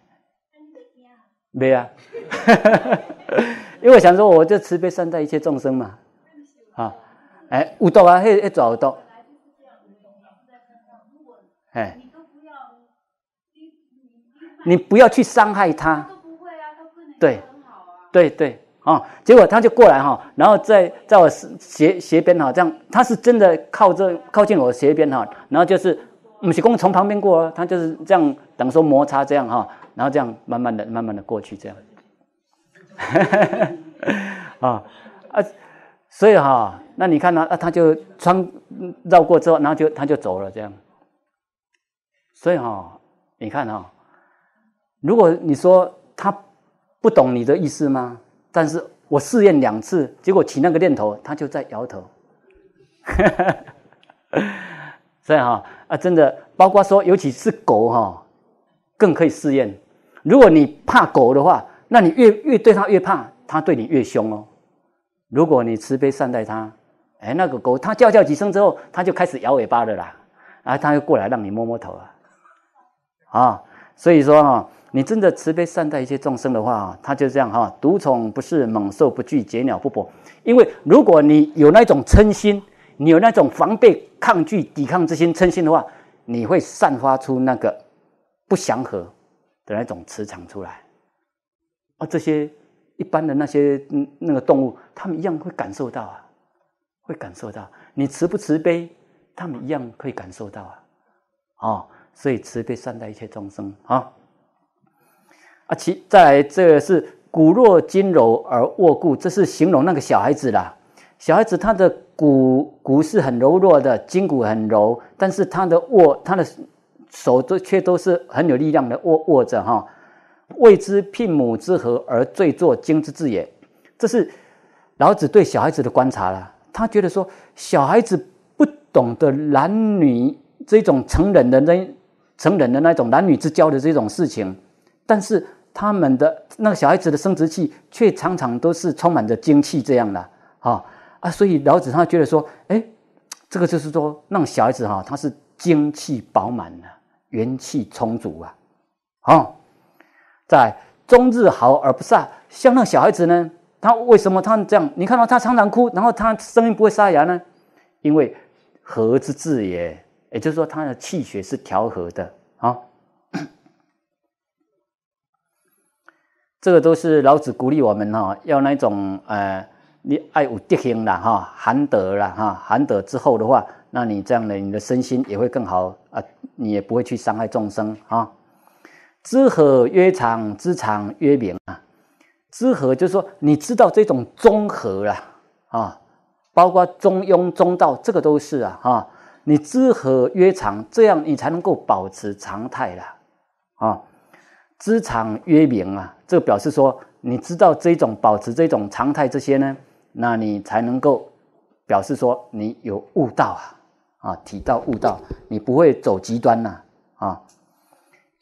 没啊，因为想说我就慈悲善待一切众生嘛，啊，哎悟道啊，那那抓有毒，哎，你不要去伤害他，对，对对，哦，结果他就过来哈，然后在在我斜斜边哈，这样他是真的靠这靠近我斜边哈，然后就是。我们是公从旁边过，他就是这样，等于说摩擦这样哈，然后这样慢慢的、慢慢的过去这样。啊啊，所以哈，那你看呢？啊，他就穿绕过之后，然后就他就走了这样。所以哈，你看哈，如果你说他不懂你的意思吗？但是我试验两次，结果起那个念头，他就在摇头。这样哈啊，真的，包括说，尤其是狗哈，更可以试验。如果你怕狗的话，那你越越对它越怕，它对你越凶哦。如果你慈悲善待它，哎，那个狗它叫叫几声之后，它就开始摇尾巴了啦，啊，它就过来让你摸摸头了。啊，所以说哈，你真的慈悲善待一些众生的话，它就这样哈，独宠不是猛兽不惧，解鸟不搏，因为如果你有那种嗔心。你有那种防备、抗拒、抵抗之心、嗔心的话，你会散发出那个不祥和的那种磁场出来。啊，这些一般的那些嗯那个动物，他们一样会感受到啊，会感受到你慈不慈悲，他们一样会感受到啊。哦，所以慈悲善待一切众生啊。啊，其再这是骨若金柔而握固，这是形容那个小孩子啦。小孩子他的。骨骨是很柔弱的，筋骨很柔，但是他的握他的手都却都是很有力量的握握着哈。谓之聘母之和而最作精之志也，这是老子对小孩子的观察了。他觉得说小孩子不懂得男女这种成人的那成人的那种男女之交的这种事情，但是他们的那个小孩子的生殖器却常常都是充满着精气这样的哈。啊，所以老子他觉得说，哎，这个就是说，让小孩子哈，他是精气饱满的，元气充足啊，啊，在中日好而不散，像那小孩子呢，他为什么他这样？你看到他常常哭，然后他声音不会沙哑呢？因为和之至也，也就是说他的气血是调和的啊。这个都是老子鼓励我们哈，要那种呃。你爱有德行了哈，含德了哈，含德之后的话，那你这样的你的身心也会更好啊，你也不会去伤害众生啊。知和曰长，知常曰明啊。知和就是说你知道这种中和了啊，包括中庸中道，这个都是啊哈。你知和曰长，这样你才能够保持常态了啊。知常曰明啊，这个表示说你知道这种保持这种常态这些呢。那你才能够表示说你有悟道啊啊提到悟道，你不会走极端呐啊。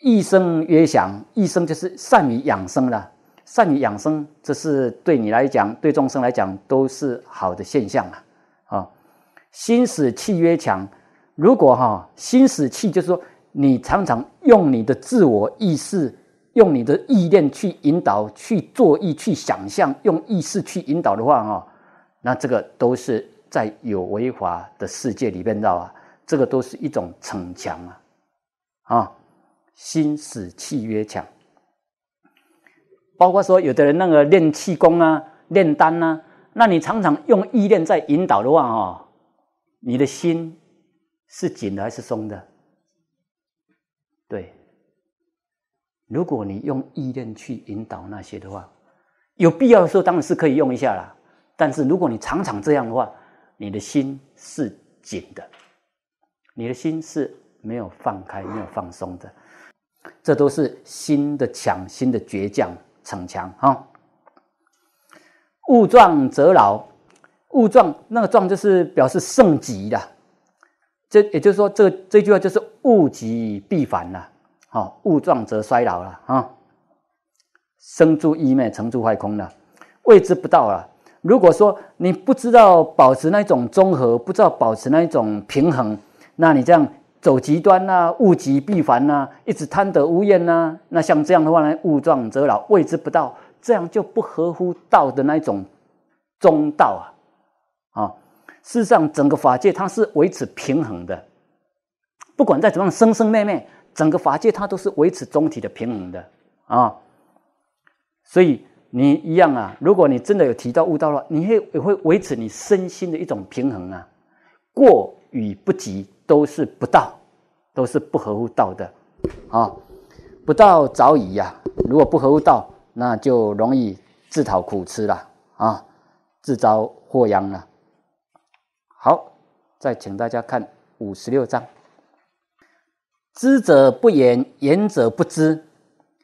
一生曰祥，一生就是善于养生了，善于养生这是对你来讲对众生来讲都是好的现象啊，啊。心死气曰强，如果哈心死气就是说你常常用你的自我意识。用你的意念去引导、去作意、去想象，用意识去引导的话啊，那这个都是在有违法的世界里面，知道吧？这个都是一种逞强啊！啊，心死契约强。包括说有的人那个练气功啊、炼丹呐，那你常常用意念在引导的话啊，你的心是紧的还是松的？对。如果你用意念去引导那些的话，有必要的时候当然是可以用一下啦。但是如果你常常这样的话，你的心是紧的，你的心是没有放开、没有放松的，这都是心的强心的倔强、逞强哈。物壮则老，物壮那个壮就是表示盛极的，这也就是说，这这句话就是物极必反了。好，物壮则衰老了啊！生住异灭，成住坏空了，位之不到了。如果说你不知道保持那一种综合，不知道保持那一种平衡，那你这样走极端呐，物极必反呐，一直贪得无厌呐，那像这样的话呢，物壮则老，位之不道，这样就不合乎道的那一种中道啊！啊，事实上，整个法界它是维持平衡的，不管再怎么样，生生灭灭。整个法界它都是维持中体的平衡的啊，所以你一样啊，如果你真的有提到悟道了，你会也会维持你身心的一种平衡啊。过与不及都是不道，都是不合乎道的啊。不道早已呀，如果不合乎道，那就容易自讨苦吃了啊，自招祸殃了。好，再请大家看五十六章。知者不言，言者不知。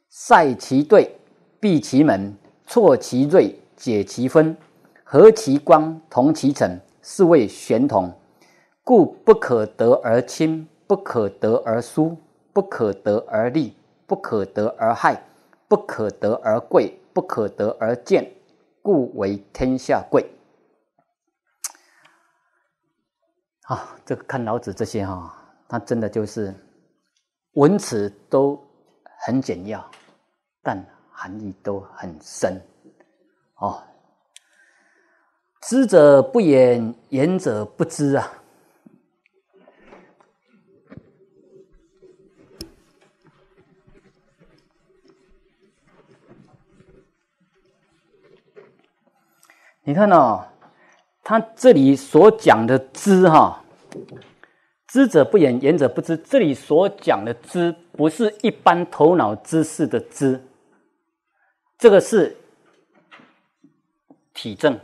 塞其兑，闭其门，错其锐，解其分，和其光，同其尘，是谓玄同。故不可得而亲，不可得而疏，不可得而利，不可得而害，不可得而贵，不可得而贱，故为天下贵。啊，这个看老子这些哈，他真的就是。文词都很简要，但含义都很深。哦，知者不言，言者不知啊！你看呐，他这里所讲的“知”哈。知者不言，言者不知。这里所讲的“知”不是一般头脑知识的“知”，这个是体证，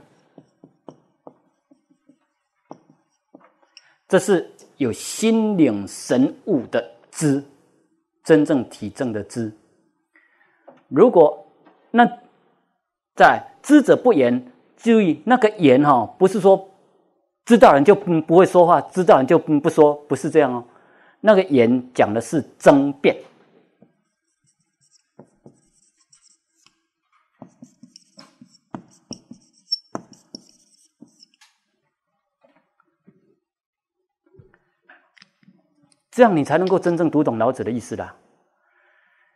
这是有心领神悟的“知”，真正体证的“知”。如果那在“知者不言”，注意那个“言”哈，不是说。知道人就不不会说话，知道人就不不说，不是这样哦。那个言讲的是争辩，这样你才能够真正读懂老子的意思的。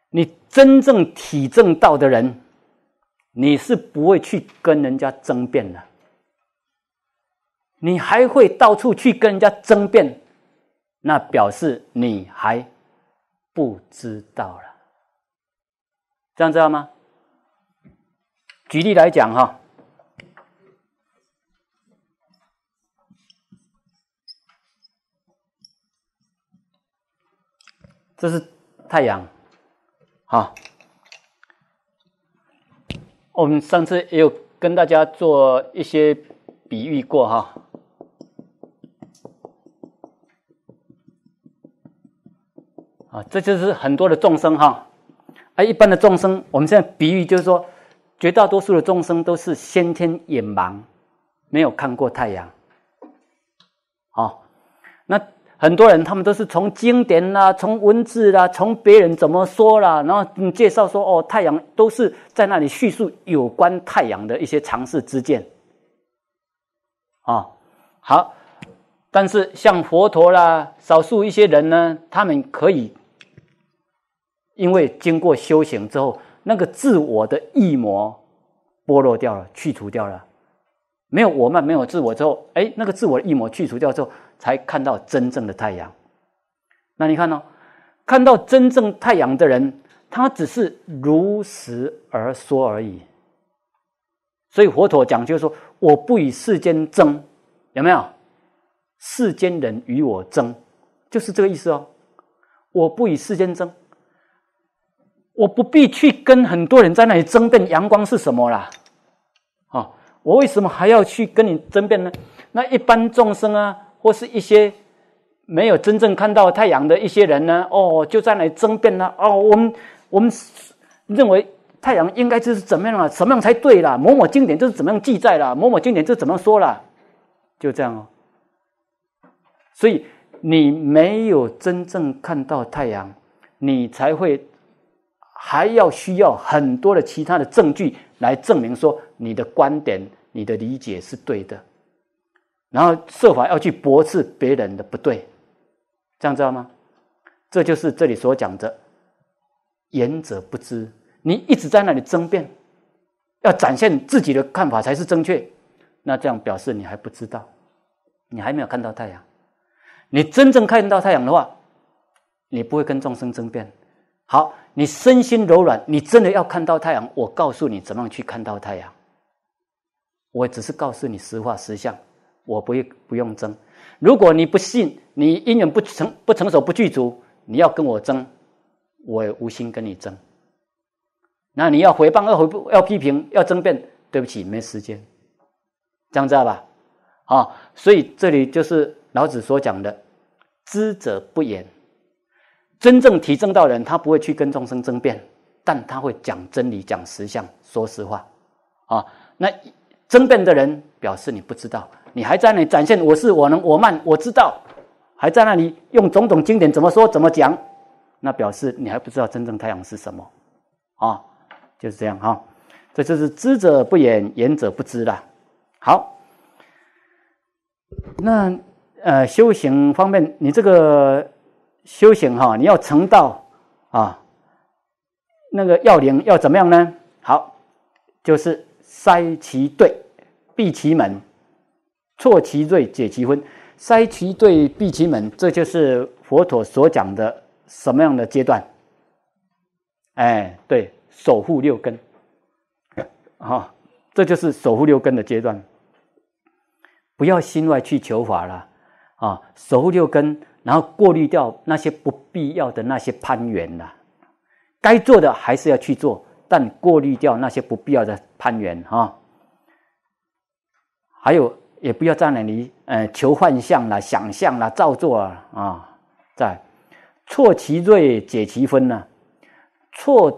你真正体证到的人，你是不会去跟人家争辩的。你还会到处去跟人家争辩，那表示你还不知道了，这样知道吗？举例来讲哈，这是太阳，好，我们上次也有跟大家做一些比喻过哈。这就是很多的众生哈，啊，一般的众生，我们现在比喻就是说，绝大多数的众生都是先天眼盲，没有看过太阳，啊，那很多人他们都是从经典啦，从文字啦，从别人怎么说啦，然后介绍说哦，太阳都是在那里叙述有关太阳的一些常识之见，啊，好，但是像佛陀啦，少数一些人呢，他们可以。因为经过修行之后，那个自我的意魔剥落掉了，去除掉了，没有我慢，没有自我之后，哎，那个自我的意魔去除掉之后，才看到真正的太阳。那你看呢？看到真正太阳的人，他只是如实而说而已。所以佛陀讲就是说，我不与世间争，有没有？世间人与我争，就是这个意思哦。我不与世间争。我不必去跟很多人在那里争辩阳光是什么啦，啊，我为什么还要去跟你争辩呢？那一般众生啊，或是一些没有真正看到太阳的一些人呢，哦，就在那里争辩呢，哦，我们我们认为太阳应该就是怎么样啊？什么样才对啦？某某经典就是怎么样记载啦，某某经典就怎么说啦，就这样哦。所以你没有真正看到太阳，你才会。还要需要很多的其他的证据来证明说你的观点、你的理解是对的，然后设法要去驳斥别人的不对，这样知道吗？这就是这里所讲的“言者不知”。你一直在那里争辩，要展现自己的看法才是正确。那这样表示你还不知道，你还没有看到太阳。你真正看到太阳的话，你不会跟众生争辩。好，你身心柔软，你真的要看到太阳，我告诉你怎么样去看到太阳。我只是告诉你实话实相，我不用不用争。如果你不信，你因缘不成不成熟不具足，你要跟我争，我也无心跟你争。那你要回谤要回要批评要争辩，对不起，没时间，这样知道吧？好，所以这里就是老子所讲的，知者不言。真正提正到人，他不会去跟众生争辩，但他会讲真理、讲实相、说实话，啊，那争辩的人表示你不知道，你还在那里展现我是我能我慢我知道，还在那里用种种经典怎么说怎么讲，那表示你还不知道真正太阳是什么，啊，就是这样哈，这就是知者不言，言者不知了。好，那呃，修行方面，你这个。修行哈，你要成道啊，那个要领要怎么样呢？好，就是塞其兑，闭其门，错其锐，解其分。塞其兑，闭其门，这就是佛陀所讲的什么样的阶段？哎，对，守护六根，哈，这就是守护六根的阶段。不要心外去求法了啊，守护六根。然后过滤掉那些不必要的那些攀缘呐，该做的还是要去做，但过滤掉那些不必要的攀缘啊。还有，也不要在那里呃求幻象啦、想象啦、造作啊啊，在错其罪解其分呢，错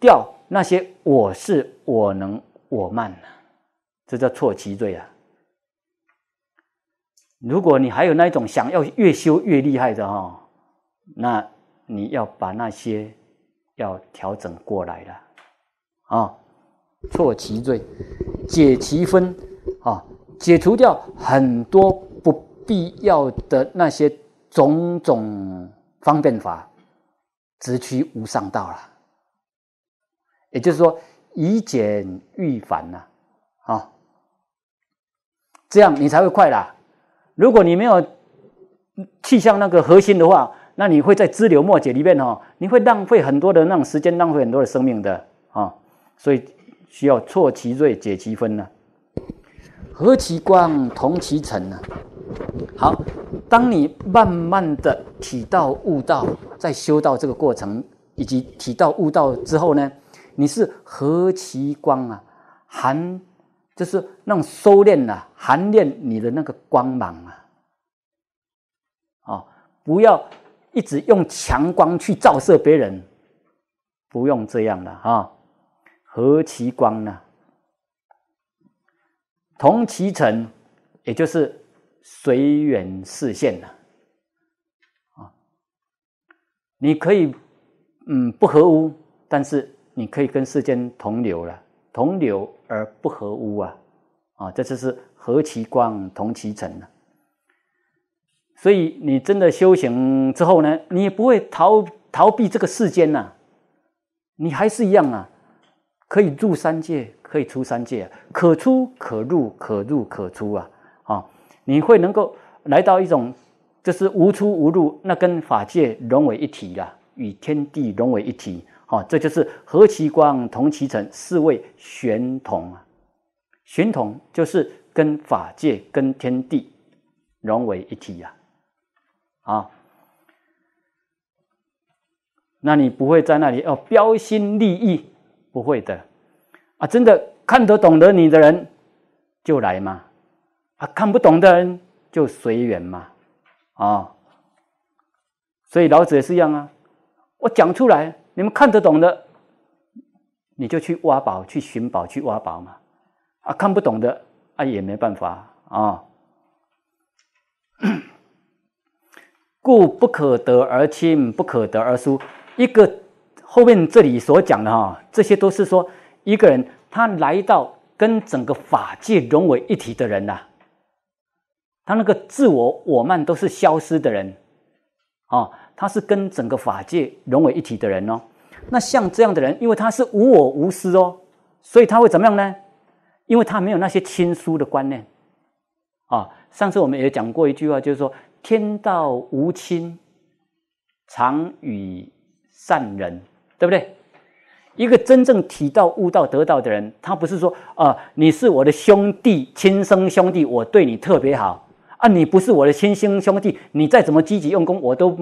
掉那些我是我能我慢呐，这叫错其罪啊。如果你还有那一种想要越修越厉害的哈，那你要把那些要调整过来了啊，错其罪，解其分啊，解除掉很多不必要的那些种种方便法，直趋无上道了。也就是说，以简愈繁呐，啊，这样你才会快啦。如果你没有气象那个核心的话，那你会在支流末节里面哦，你会浪费很多的那种时间，浪费很多的生命的啊，所以需要错其锐，解其纷呢，和其光，同其尘呢。好，当你慢慢的体到悟道，在修道这个过程，以及体到悟道之后呢，你是和其光啊，含。就是那种收敛啊，含念你的那个光芒啊，哦，不要一直用强光去照射别人，不用这样的啊，何其光呢？同其尘，也就是随缘视线了啊，你可以嗯不合污，但是你可以跟世间同流了。同流而不合污啊，啊，这就是和其光，同其尘呢。所以你真的修行之后呢，你也不会逃逃避这个世间呐，你还是一样啊，可以入三界，可以出三界，可出可入，可入可出啊，啊，你会能够来到一种就是无出无入，那跟法界融为一体了，与天地融为一体。好，这就是和其光，同其尘，是谓玄同啊。玄同就是跟法界、跟天地融为一体呀。啊，那你不会在那里哦，标新立异，不会的啊。真的看得懂得你的人就来嘛，啊，看不懂的人就随缘嘛。啊，所以老子也是一样啊，我讲出来。你们看得懂的，你就去挖宝、去寻宝、去挖宝嘛！啊，看不懂的啊，也没办法啊。故不可得而亲，不可得而疏。一个后面这里所讲的哈，这些都是说一个人他来到跟整个法界融为一体的人呐，他那个自我我慢都是消失的人。哦，他是跟整个法界融为一体的人哦。那像这样的人，因为他是无我无私哦，所以他会怎么样呢？因为他没有那些亲疏的观念。啊，上次我们也讲过一句话，就是说天道无亲，常与善人，对不对？一个真正体道悟道得道的人，他不是说啊，你是我的兄弟，亲生兄弟，我对你特别好。啊，你不是我的亲生兄弟，你再怎么积极用功，我都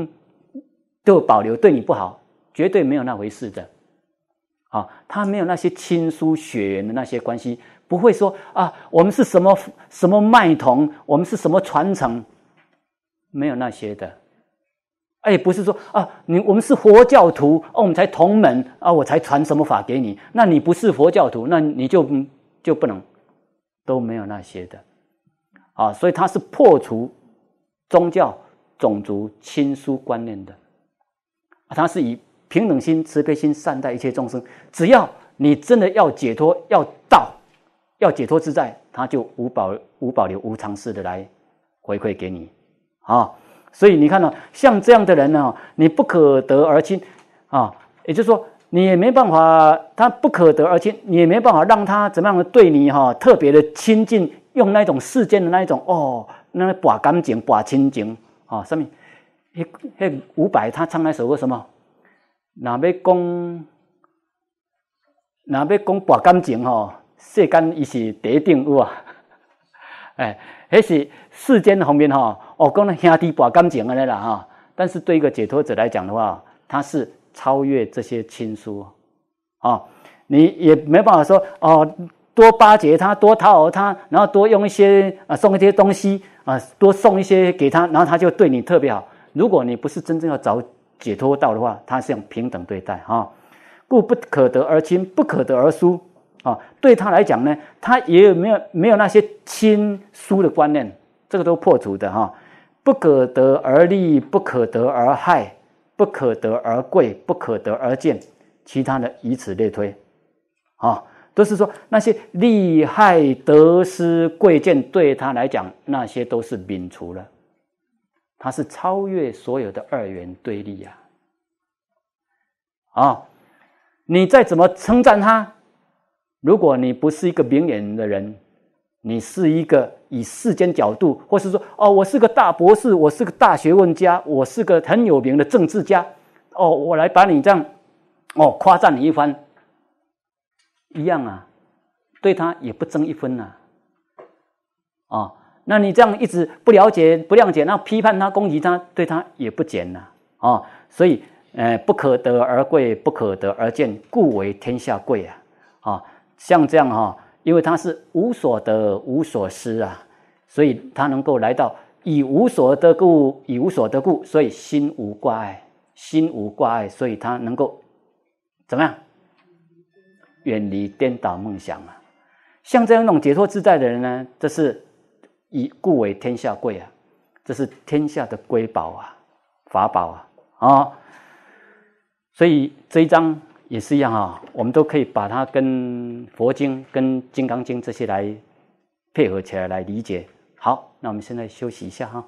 都保留，对你不好，绝对没有那回事的。啊，他没有那些亲疏血缘的那些关系，不会说啊，我们是什么什么脉同，我们是什么传承，没有那些的。哎，不是说啊，你我们是佛教徒哦，我们才同门啊，我才传什么法给你，那你不是佛教徒，那你就就不能，都没有那些的。啊，所以他是破除宗教、种族、亲疏观念的。他是以平等心、慈悲心善待一切众生。只要你真的要解脱，要道，要解脱自在，他就无保、无保留、无常式的来回馈给你。啊，所以你看呢，像这样的人呢，你不可得而亲。啊，也就是说，你也没办法，他不可得而亲，你也没办法让他怎么样的对你哈特别的亲近。用那种世间的那一种哦，那个博感情、博亲情哦，上面，那那伍佰他唱那首歌什么？若要讲，若要讲博感情哦，世间伊是第一顶有啊。哎，迄是世间的方面哈。哦，讲兄弟博感情安尼啦哈。但是对一个解脱者来讲的话，他是超越这些亲疏啊。你也没办法说哦。多巴结他，多讨好他，然后多用一些啊，送一些东西啊，多送一些给他，然后他就对你特别好。如果你不是真正要找解脱道的话，他是用平等对待哈。故不可得而亲，不可得而疏啊。对他来讲呢，他也没有没有那些亲疏的观念，这个都破除的哈。不可得而利，不可得而害，不可得而贵，不可得而贱，其他的以此类推，啊。都是说那些利害得失贵贱，对他来讲，那些都是摒除了。他是超越所有的二元对立呀！啊，你再怎么称赞他，如果你不是一个明眼的人，你是一个以世间角度，或是说，哦，我是个大博士，我是个大学问家，我是个很有名的政治家，哦，我来把你这样，哦，夸赞你一番。一样啊，对他也不增一分呐，啊，那你这样一直不了解、不谅解，那批判他、攻击他，对他也不减呐，啊，所以，呃，不可得而贵，不可得而贱，故为天下贵啊，啊，像这样哈，因为他是无所得、无所失啊，所以他能够来到以无所得故，以无所得故，所以心无挂碍，心无挂碍，所以他能够怎么样？远离颠倒梦想啊，像这样一种解脱自在的人呢，这是以故为天下贵啊，这是天下的瑰宝啊，法宝啊啊！所以这一章也是一样啊，我们都可以把它跟佛经、跟金刚经这些来配合起来来理解。好，那我们现在休息一下哈。